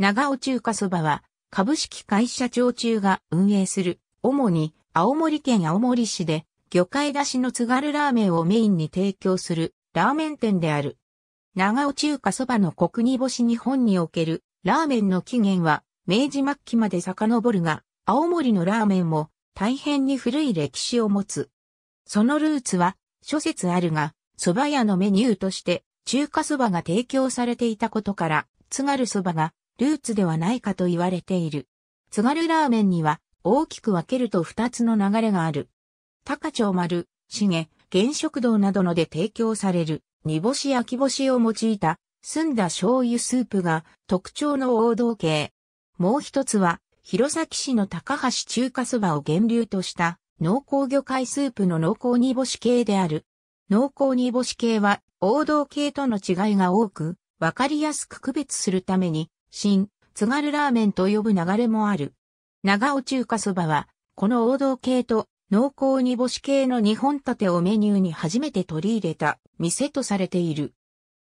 長尾中華そばは、株式会社長中が運営する、主に青森県青森市で、魚介出しの津軽ラーメンをメインに提供するラーメン店である。長尾中華そばの国煮干し日本におけるラーメンの起源は明治末期まで遡るが、青森のラーメンも大変に古い歴史を持つ。そのルーツは諸説あるが、蕎麦屋のメニューとして中華そばが提供されていたことから、津軽そばがルーツではないかと言われている。津軽ラーメンには大きく分けると2つの流れがある。高町丸、げ、原食堂などので提供される煮干し焼き干しを用いた澄んだ醤油スープが特徴の王道系。もう一つは弘前市の高橋中華そばを源流とした濃厚魚介スープの濃厚煮干し系である。濃厚煮干し系は王道系との違いが多く、わかりやすく区別するために新、津軽ラーメンと呼ぶ流れもある。長尾中華そばは、この王道系と濃厚煮干し系の日本立てをメニューに初めて取り入れた店とされている。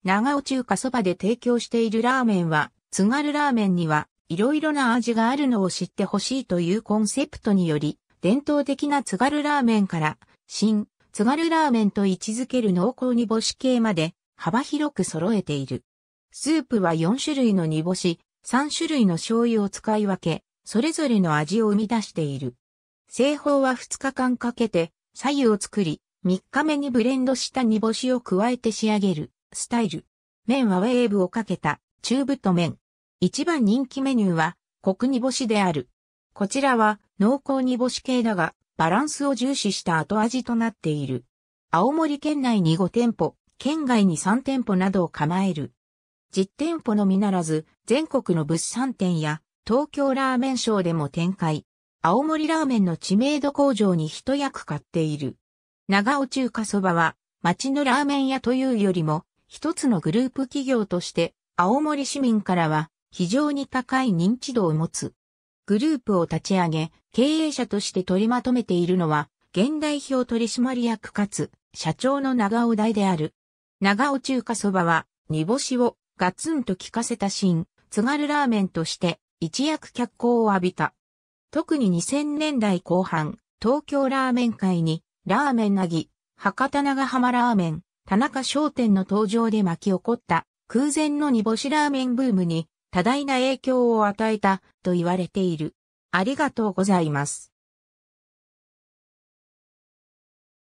長尾中華そばで提供しているラーメンは、津軽ラーメンには色々な味があるのを知ってほしいというコンセプトにより、伝統的な津軽ラーメンから、新、津軽ラーメンと位置づける濃厚煮干し系まで幅広く揃えている。スープは4種類の煮干し、3種類の醤油を使い分け、それぞれの味を生み出している。製法は2日間かけて、左右を作り、3日目にブレンドした煮干しを加えて仕上げる、スタイル。麺はウェーブをかけた、中太麺。一番人気メニューは、コク煮干しである。こちらは、濃厚煮干し系だが、バランスを重視した後味となっている。青森県内に5店舗、県外に3店舗などを構える、実店舗のみならず、全国の物産展や東京ラーメンショーでも展開。青森ラーメンの知名度向上に一役買っている。長尾中華そばは、町のラーメン屋というよりも、一つのグループ企業として、青森市民からは、非常に高い認知度を持つ。グループを立ち上げ、経営者として取りまとめているのは、現代表取締役かつ、社長の長尾大である。長尾中華そばは、煮干しをガツンと効かせた新、津軽ラーメンとして一躍脚光を浴びた。特に2000年代後半、東京ラーメン界に、ラーメンなぎ、博多長浜ラーメン、田中商店の登場で巻き起こった空前の煮干しラーメンブームに多大な影響を与えたと言われている。ありがとうございます。